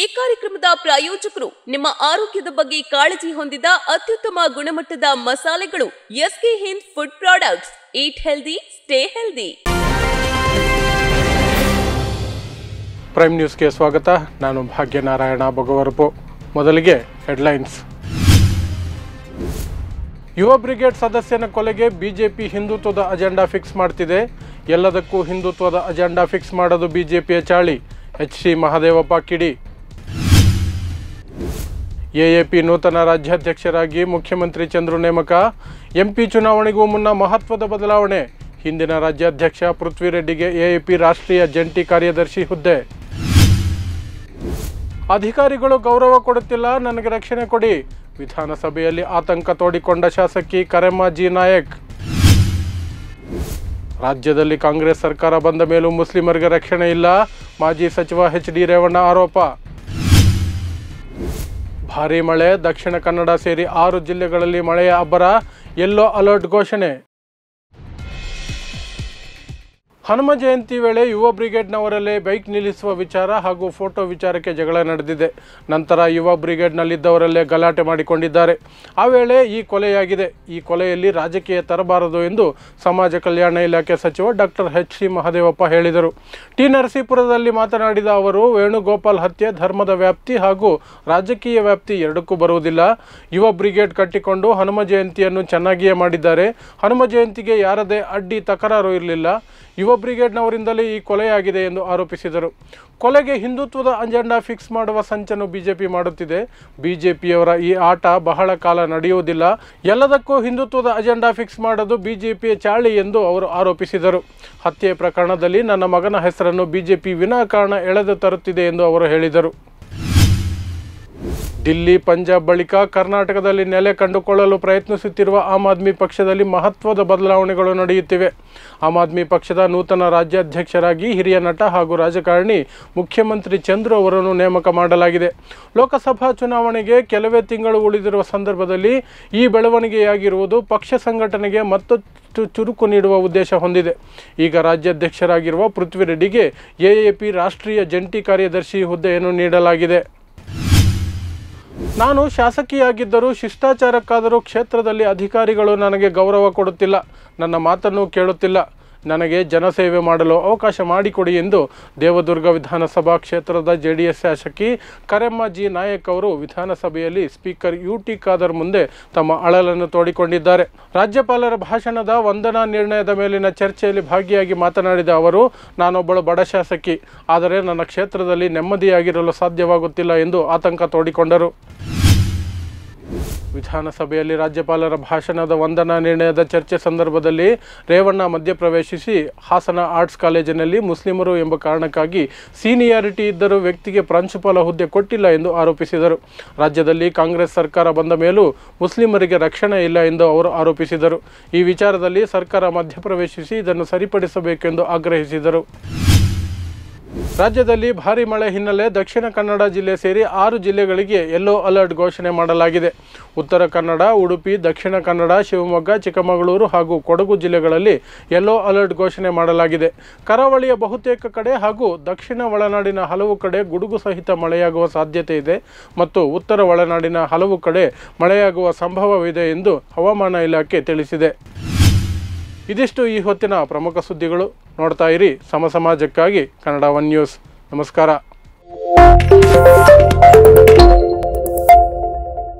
ಈ ಕಾರ್ಯಕ್ರಮದ ಪ್ರಾಯೋಜಕರು ನಿಮ್ಮ ಆರೋಗ್ಯದ ಬಗ್ಗೆ ಕಾಳಜಿ ಹೊಂದಿದ ಅತ್ಯುತ್ತಮ ಗುಣಮಟ್ಟದ ಮಸಾಲೆಗಳು SK Hind food products eat healthy stay healthy prime ನ್ಯೂಸ್ಗೆ ಸ್ವಾಗತ ನಾನು ಭಾಗ್ಯನಾರಾಯಣ ಭಗವರಪು ಮೊದಲಿಗೆ ಹೆಡ್ಲೈನ್ಸ್ ಯುವ ಬ್ರಿಗೇಡ್ ಸದಸ್ಯನ ಕೊಲೆಗೆ ಬಿಜೆಪಿ ಹಿಂದುತ್ವದ ಅಜೆಂಡಾ ಫಿಕ್ಸ್ ಮಾಡ್ತಿದೆ ಎಲ್ಲದಕ್ಕೂ ಹಿಂದುತ್ವದ ಅಜೆಂಡಾ ಫಿಕ್ಸ್ ಮಾಡೋದು ಬಿಜೆಪಿಯ ಚಾಳಿ ಎಚ್ ಸಿ ಮಹದೇವಪ್ಪ ಕಿಡಿ ಎಎಪಿ ನೂತನ ರಾಜ್ಯಾಧ್ಯಕ್ಷರಾಗಿ ಮುಖ್ಯಮಂತ್ರಿ ಚಂದ್ರು ನೇಮಕ ಎಂಪಿ ಚುನಾವಣೆಗೂ ಮುನ್ನ ಮಹತ್ವದ ಬದಲಾವಣೆ ಹಿಂದಿನ ರಾಜ್ಯಾಧ್ಯಕ್ಷ ಪೃಥ್ವಿ ರೆಡ್ಡಿಗೆ ಎಎಪಿ ರಾಷ್ಟ್ರೀಯ ಜಂಟಿ ಕಾರ್ಯದರ್ಶಿ ಹುದ್ದೆ ಅಧಿಕಾರಿಗಳು ಗೌರವ ಕೊಡುತ್ತಿಲ್ಲ ನನಗೆ ರಕ್ಷಣೆ ಕೊಡಿ ವಿಧಾನಸಭೆಯಲ್ಲಿ ಆತಂಕ ತೋಡಿಕೊಂಡ ಶಾಸಕಿ ಕರೆಮ್ಮ ಜಿ ನಾಯಕ್ ರಾಜ್ಯದಲ್ಲಿ ಕಾಂಗ್ರೆಸ್ ಸರ್ಕಾರ ಬಂದ ಮೇಲೂ ಮುಸ್ಲಿಮರಿಗೆ ರಕ್ಷಣೆ ಇಲ್ಲ ಮಾಜಿ ಸಚಿವ ಎಚ್ ಡಿ ರೇವಣ್ಣ ಆರೋಪ ಭಾರೀ ಮಳೆ ದಕ್ಷಿಣ ಕನ್ನಡ ಸೇರಿ ಆರು ಜಿಲ್ಲೆಗಳಲ್ಲಿ ಮಳೆಯ ಅಬ್ಬರ ಯೆಲ್ಲೋ ಅಲರ್ಟ್ ಘೋಷಣೆ ಹನುಮ ಜಯಂತಿ ವೇಳೆ ಯುವ ಬ್ರಿಗೇಡ್ನವರಲ್ಲೇ ಬೈಕ್ ನಿಲ್ಲಿಸುವ ವಿಚಾರ ಹಾಗೂ ಫೋಟೋ ವಿಚಾರಕ್ಕೆ ಜಗಳ ನಡೆದಿದೆ ನಂತರ ಯುವ ಬ್ರಿಗೇಡ್ನಲ್ಲಿದ್ದವರಲ್ಲೇ ಗಲಾಟೆ ಮಾಡಿಕೊಂಡಿದ್ದಾರೆ ಆ ವೇಳೆ ಈ ಕೊಲೆಯಾಗಿದೆ ಈ ಕೊಲೆಯಲ್ಲಿ ರಾಜಕೀಯ ತರಬಾರದು ಎಂದು ಸಮಾಜ ಕಲ್ಯಾಣ ಇಲಾಖೆ ಸಚಿವ ಡಾಕ್ಟರ್ ಎಚ್ ಸಿ ಮಹದೇವಪ್ಪ ಹೇಳಿದರು ಟಿ ನರಸೀಪುರದಲ್ಲಿ ಮಾತನಾಡಿದ ಅವರು ವೇಣುಗೋಪಾಲ್ ಹತ್ಯೆ ಧರ್ಮದ ವ್ಯಾಪ್ತಿ ಹಾಗೂ ರಾಜಕೀಯ ವ್ಯಾಪ್ತಿ ಎರಡಕ್ಕೂ ಬರುವುದಿಲ್ಲ ಯುವ ಬ್ರಿಗೇಡ್ ಕಟ್ಟಿಕೊಂಡು ಹನುಮ ಜಯಂತಿಯನ್ನು ಚೆನ್ನಾಗಿಯೇ ಮಾಡಿದ್ದಾರೆ ಹನುಮ ಜಯಂತಿಗೆ ಯಾರದೇ ಅಡ್ಡಿ ತಕರಾರು ಇರಲಿಲ್ಲ ಯುವ ಬ್ರಿಗೇಡ್ನವರಿಂದಲೇ ಈ ಕೊಲೆಯಾಗಿದೆ ಎಂದು ಆರೋಪಿಸಿದರು ಕೊಲೆಗೆ ಹಿಂದುತ್ವದ ಅಜೆಂಡಾ ಫಿಕ್ಸ್ ಮಾಡುವ ಸಂಚನ್ನು ಬಿಜೆಪಿ ಮಾಡುತ್ತಿದೆ ಬಿಜೆಪಿಯವರ ಈ ಆಟ ಬಹಳ ಕಾಲ ನಡೆಯುವುದಿಲ್ಲ ಎಲ್ಲದಕ್ಕೂ ಹಿಂದುತ್ವದ ಅಜೆಂಡಾ ಫಿಕ್ಸ್ ಮಾಡೋದು ಬಿಜೆಪಿಯ ಚಾಳಿ ಎಂದು ಅವರು ಆರೋಪಿಸಿದರು ಹತ್ಯೆ ಪ್ರಕರಣದಲ್ಲಿ ನನ್ನ ಮಗನ ಹೆಸರನ್ನು ಬಿಜೆಪಿ ವಿನಾಕಾರಣ ಎಳೆದು ತರುತ್ತಿದೆ ಎಂದು ಅವರು ಹೇಳಿದರು ದಿಲ್ಲಿ ಪಂಜಾಬ್ ಬಳಿಕ ಕರ್ನಾಟಕದಲ್ಲಿ ನೆಲೆ ಕಂಡುಕೊಳ್ಳಲು ಪ್ರಯತ್ನಿಸುತ್ತಿರುವ ಆಮ್ ಆದ್ಮಿ ಪಕ್ಷದಲ್ಲಿ ಮಹತ್ವದ ಬದಲಾವಣೆಗಳು ನಡೆಯುತ್ತಿವೆ ಆಮ್ ಆದ್ಮಿ ಪಕ್ಷದ ನೂತನ ರಾಜ್ಯಾಧ್ಯಕ್ಷರಾಗಿ ಹಿರಿಯ ನಟ ಹಾಗೂ ರಾಜಕಾರಣಿ ಮುಖ್ಯಮಂತ್ರಿ ಚಂದ್ರು ಅವರನ್ನು ನೇಮಕ ಮಾಡಲಾಗಿದೆ ಲೋಕಸಭಾ ಚುನಾವಣೆಗೆ ಕೆಲವೇ ತಿಂಗಳು ಉಳಿದಿರುವ ಸಂದರ್ಭದಲ್ಲಿ ಈ ಬೆಳವಣಿಗೆಯಾಗಿರುವುದು ಪಕ್ಷ ಸಂಘಟನೆಗೆ ಮತ್ತಷ್ಟು ಚುರುಕು ನೀಡುವ ಉದ್ದೇಶ ಹೊಂದಿದೆ ಈಗ ರಾಜ್ಯಾಧ್ಯಕ್ಷರಾಗಿರುವ ಪೃಥ್ವಿರೆಡ್ಡಿಗೆ ಎಎಪಿ ರಾಷ್ಟ್ರೀಯ ಜಂಟಿ ಕಾರ್ಯದರ್ಶಿ ಹುದ್ದೆಯನ್ನು ನೀಡಲಾಗಿದೆ ನಾನು ಶಾಸಕಿಯಾಗಿದ್ದರೂ ಶಿಷ್ಟಾಚಾರಕ್ಕಾದರೂ ಕ್ಷೇತ್ರದಲ್ಲಿ ಅಧಿಕಾರಿಗಳು ನನಗೆ ಗೌರವ ಕೊಡುತ್ತಿಲ್ಲ ನನ್ನ ಮಾತನ್ನು ಕೇಳುತ್ತಿಲ್ಲ ನನಗೆ ಜನಸೇವೆ ಮಾಡಲು ಅವಕಾಶ ಮಾಡಿಕೊಡಿ ಎಂದು ದೇವದುರ್ಗ ವಿಧಾನಸಭಾ ಕ್ಷೇತ್ರದ ಜೆ ಡಿ ಎಸ್ ಶಾಸಕಿ ಕರೆಮ್ಮ ಜಿ ನಾಯಕ್ ಅವರು ವಿಧಾನಸಭೆಯಲ್ಲಿ ಸ್ಪೀಕರ್ ಯು ಟಿ ಖಾದರ್ ಮುಂದೆ ತಮ್ಮ ಅಳಲನ್ನು ತೋಡಿಕೊಂಡಿದ್ದಾರೆ ರಾಜ್ಯಪಾಲರ ಭಾಷಣದ ವಂದನಾ ನಿರ್ಣಯದ ಮೇಲಿನ ಚರ್ಚೆಯಲ್ಲಿ ಭಾಗಿಯಾಗಿ ಮಾತನಾಡಿದ ಅವರು ನಾನೊಬ್ಬಳು ಬಡ ಶಾಸಕಿ ಆದರೆ ನನ್ನ ಕ್ಷೇತ್ರದಲ್ಲಿ ನೆಮ್ಮದಿಯಾಗಿರಲು ಸಾಧ್ಯವಾಗುತ್ತಿಲ್ಲ ಎಂದು ಆತಂಕ ತೋಡಿಕೊಂಡರು ವಿಧಾನಸಭೆಯಲ್ಲಿ ರಾಜ್ಯಪಾಲರ ಭಾಷಣದ ವಂದನಾ ನಿರ್ಣಯದ ಚರ್ಚೆ ಸಂದರ್ಭದಲ್ಲಿ ರೇವಣ್ಣ ಮಧ್ಯಪ್ರವೇಶಿಸಿ ಹಾಸನ ಆರ್ಟ್ಸ್ ಕಾಲೇಜಿನಲ್ಲಿ ಮುಸ್ಲಿಮರು ಎಂಬ ಕಾರಣಕ್ಕಾಗಿ ಸೀನಿಯಾರಿಟಿ ಇದ್ದರೂ ವ್ಯಕ್ತಿಗೆ ಪ್ರಾಂಶುಪಾಲ ಹುದ್ದೆ ಕೊಟ್ಟಿಲ್ಲ ಎಂದು ಆರೋಪಿಸಿದರು ರಾಜ್ಯದಲ್ಲಿ ಕಾಂಗ್ರೆಸ್ ಸರ್ಕಾರ ಬಂದ ಮೇಲೂ ಮುಸ್ಲಿಮರಿಗೆ ರಕ್ಷಣೆ ಇಲ್ಲ ಎಂದು ಅವರು ಆರೋಪಿಸಿದರು ಈ ವಿಚಾರದಲ್ಲಿ ಸರ್ಕಾರ ಮಧ್ಯಪ್ರವೇಶಿಸಿ ಇದನ್ನು ಸರಿಪಡಿಸಬೇಕೆಂದು ಆಗ್ರಹಿಸಿದರು ರಾಜ್ಯದಲ್ಲಿ ಭಾರಿ ಮಳೆ ಹಿನ್ನೆಲೆ ದಕ್ಷಿಣ ಕನ್ನಡ ಜಿಲ್ಲೆ ಸೇರಿ ಆರು ಜಿಲ್ಲೆಗಳಿಗೆ ಯೆಲ್ಲೋ ಅಲರ್ಟ್ ಘೋಷಣೆ ಮಾಡಲಾಗಿದೆ ಉತ್ತರ ಕನ್ನಡ ಉಡುಪಿ ದಕ್ಷಿಣ ಕನ್ನಡ ಶಿವಮೊಗ್ಗ ಚಿಕ್ಕಮಗಳೂರು ಹಾಗೂ ಕೊಡಗು ಜಿಲ್ಲೆಗಳಲ್ಲಿ ಯೆಲ್ಲೋ ಅಲರ್ಟ್ ಘೋಷಣೆ ಮಾಡಲಾಗಿದೆ ಕರಾವಳಿಯ ಬಹುತೇಕ ಕಡೆ ಹಾಗೂ ದಕ್ಷಿಣ ಒಳನಾಡಿನ ಹಲವು ಕಡೆ ಗುಡುಗು ಸಹಿತ ಮಳೆಯಾಗುವ ಸಾಧ್ಯತೆ ಇದೆ ಮತ್ತು ಉತ್ತರ ಒಳನಾಡಿನ ಹಲವು ಕಡೆ ಮಳೆಯಾಗುವ ಸಂಭವವಿದೆ ಎಂದು ಹವಾಮಾನ ಇಲಾಖೆ ತಿಳಿಸಿದೆ ಇದಿಷ್ಟು ಈ ಹೊತ್ತಿನ ಪ್ರಮುಖ ಸುದ್ದಿಗಳು ನೋಡ್ತಾ ಇರಿ ಸಮ ಸಮಾಜಕ್ಕಾಗಿ ಕನ್ನಡ ಒನ್ ನ್ಯೂಸ್ ನಮಸ್ಕಾರ